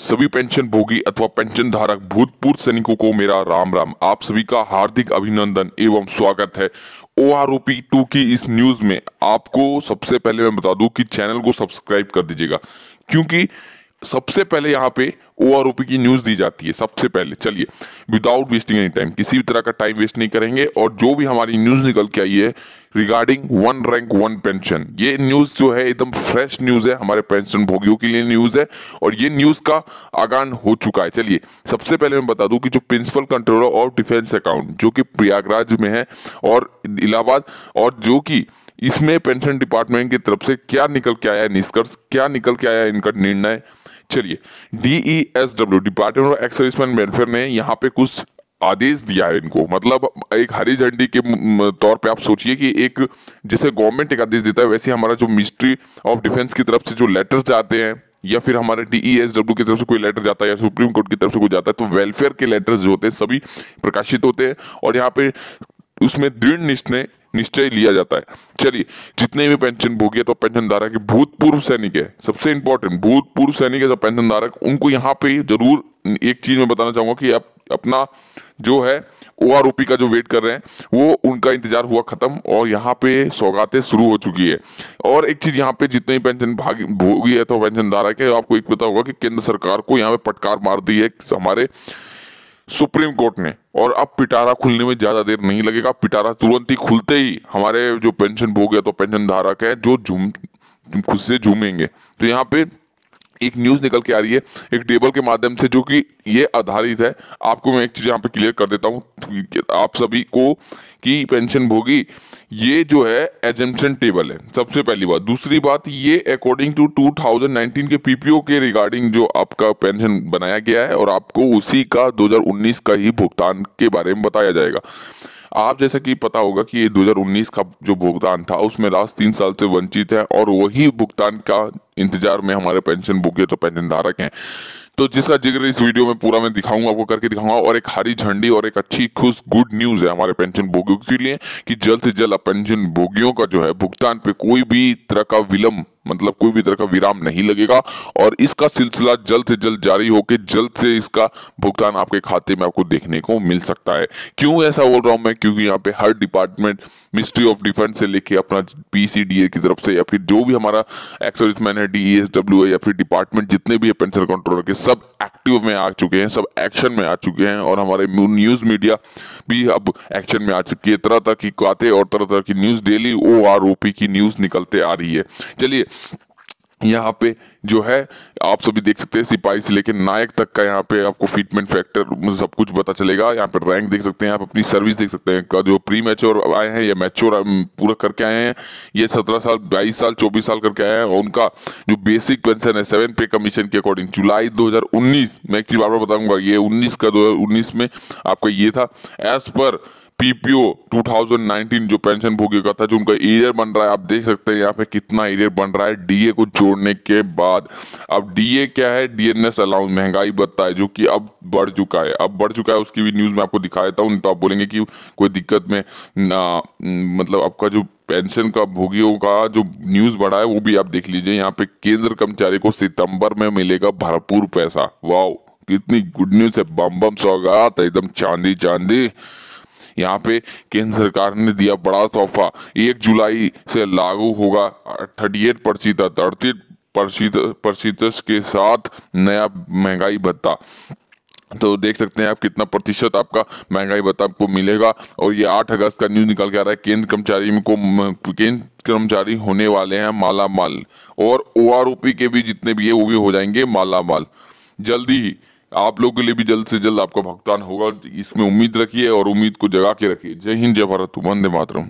सभी पेंशन भोगी अथवा पेंशन धारक भूतपूर्व सैनिकों को मेरा राम राम आप सभी का हार्दिक अभिनंदन एवं स्वागत है O R O P two की इस न्यूज में आपको सबसे पहले मैं बता दूं कि चैनल को सब्सक्राइब कर दीजिएगा क्योंकि सबसे पहले यहाँ पे ओ आर की न्यूज दी जाती है सबसे पहले चलिए विदाउट वेस्टिंग एनी टाइम किसी भी तरह का टाइम वेस्ट नहीं करेंगे और जो भी हमारी न्यूज निकल के आई है regarding one rank one pension ये न्यूज जो है एकदम फ्रेश न्यूज है हमारे पेंशन भोगियों के लिए न्यूज है और ये न्यूज का आगान हो चुका है चलिए सबसे पहले मैं बता दूं कि जो principal controller of defence account जो कि प्रयागराज में है और इलाहाबाद और जो कि इसमें पेंशन डिपार्टमेंट की तरफ से क्या निकल के आया है निष्कर्ष क्या निकल के आया है इनका निर्णय चलिए D S W department of ex welfare ने यहाँ पे कुछ आदेश दिया है इनको मतलब एक हरी झंडी के तौर पे आप सोचिए कि एक जैसे गवर्नमेंट एक आदेश देता है वैसे हमारा जो मिनिस्ट्री ऑफ डिफेंस की तरफ से जो लेटर्स जाते हैं या फिर हमारे डी ई एस डब्ल्यू की तरफ से कोई लेटर जाता है या सुप्रीम कोर्ट की तरफ से कोई जाता है तो वेलफेयर के लेटर्स जो होते हैं सभी प्रकाशित होते हैं और यहाँ पे उसमें दृढ़ निष्ठ ने निश्चय लिया जाता है चलिए जितने भी पेंशन भोगी तो पेंशन धारक भूतपूर्व सैनिक है सबसे इंपॉर्टेंट भूतपूर्व सैनिक है तो पेंशन धारक उनको यहाँ पे जरूर एक चीज में बताना चाहूंगा कि आप अपना जो है ओ आर का जो वेट कर रहे हैं वो उनका इंतजार हुआ खत्म और यहाँ पे सौगातें शुरू हो चुकी है और एक चीज यहाँ पे जितने भी पेंशन भागी भोगी है तो पेंशन धारक है आपको एक पता होगा कि केंद्र सरकार को यहाँ पे पटकार मार दी है हमारे सुप्रीम कोर्ट ने और अब पिटारा खुलने में ज्यादा देर नहीं लगेगा पिटारा तुरंत ही खुलते ही हमारे जो पेंशन भोग या तो पेंशन धारक है जो झूम खुद से झूमेंगे तो यहाँ पे एक न्यूज़ निकल के आ रही है एक टेबल के माध्यम से जो कि ये आधारित है आपको मैं एक चीज़ यहाँ पे क्लियर कर देता हूँ आप सभी को कि पेंशन भोगी ये जो है एजेंशन टेबल है सबसे पहली बात दूसरी बात ये अकॉर्डिंग टू 2019 के पीपीओ के रिगार्डिंग जो आपका पेंशन बनाया गया है और आपको उसी का 2019 का ही भुगतान के बारे में बताया जाएगा आप जैसा कि पता होगा कि ये 2019 का जो भुगतान था उसमें लास्ट तीन साल से वंचित है और वही भुगतान का इंतजार में हमारे पेंशन बुके तो पेंशन धारक हैं तो जिसका जिक्र इस वीडियो में पूरा मैं दिखाऊंगा आपको करके दिखाऊंगा और एक हरी झंडी और एक अच्छी खुश गुड न्यूज है हमारे पेंशन भोगियों के लिए कि जल्द से जल्द पेंशन भोगियों का जो है भुगतान पे कोई भी तरह का विलंब मतलब कोई भी तरह का विराम नहीं लगेगा और इसका सिलसिला जल्द से जल्द जारी होकर जल्द से इसका भुगतान आपके खाते में आपको देखने को मिल सकता है क्यों ऐसा बोल रहा हूं मैं क्योंकि यहाँ पे हर डिपार्टमेंट मिनिस्ट्री ऑफ डिफेंस से लेके अपना पीसीडीए की तरफ से या फिर जो भी हमारा एक्सरिसमैन है डीएसडब्ल्यू e या फिर डिपार्टमेंट जितने भी है पेंशन कंट्रोलर के सब एक्टिव में आ चुके हैं सब एक्शन में आ चुके हैं और हमारे न्यूज़ मीडिया भी अब एक्शन में आ चुकी है तरह तरह की बातें और तरह तरह की news daily O R O P की न्यूज़ निकलते आ रही है चलिए यहाँ पे जो है आप सभी देख सकते हैं सिपाही से लेकर नायक तक का यहाँ पे आपको फिटमेंट फैक्टर सब कुछ पता चलेगा यहाँ पे रैंक देख सकते हैं आप अपनी सर्विस देख सकते हैं जो प्री मैच्योर आए हैं या मैच्योर पूरा करके आए हैं ये सत्रह साल बाईस साल चौबीस साल करके आए हैं और उनका जो बेसिक पेंशन है सेवन पे कमीशन के अकॉर्डिंग जुलाई दो मैं एक चीज बार बार बताऊंगा ये उन्नीस का दो में आपका ये था एज पर पीपीओ 2019 जो पेंशन भोगी का था जो उनका एरियर बन रहा है आप देख सकते हैं यहाँ पे कितना एरियर बन रहा है डीए को जोड़ने के बाद अब डीए क्या है डीएनएस अलाउंस महंगाई बताए जो कि अब बढ़ चुका है अब बढ़ चुका है उसकी भी न्यूज़ में आपको दिखा देता हूँ तो आप बोलेंगे कि कोई दिक्कत में ना, मतलब आपका जो पेंशन का भोगियों का जो न्यूज बढ़ा है वो भी आप देख लीजिए यहाँ पे केंद्र कर्मचारी को सितंबर में मिलेगा भरपूर पैसा वाओ कितनी गुड न्यूज है बम बम स्वागत एकदम चांदी चांदी यहाँ पे केंद्र सरकार ने दिया बड़ा तोहफा एक जुलाई से लागू होगा थर्टी एट प्रतिशत अड़तीस प्रतिशत के साथ नया महंगाई भत्ता तो देख सकते हैं आप कितना प्रतिशत आपका महंगाई भत्ता आपको मिलेगा और ये आठ अगस्त का न्यूज़ निकल के आ रहा है केंद्र कर्मचारी को केंद्र कर्मचारी होने वाले हैं माला माल और ओ के भी जितने भी है वो भी हो जाएंगे माला माल जल्दी ही आप लोगों के लिए भी जल्द से जल्द आपका भुगतान होगा इसमें उम्मीद रखिए और उम्मीद को जगा के रखिए जय हिंद जय भारत वंदे मातरम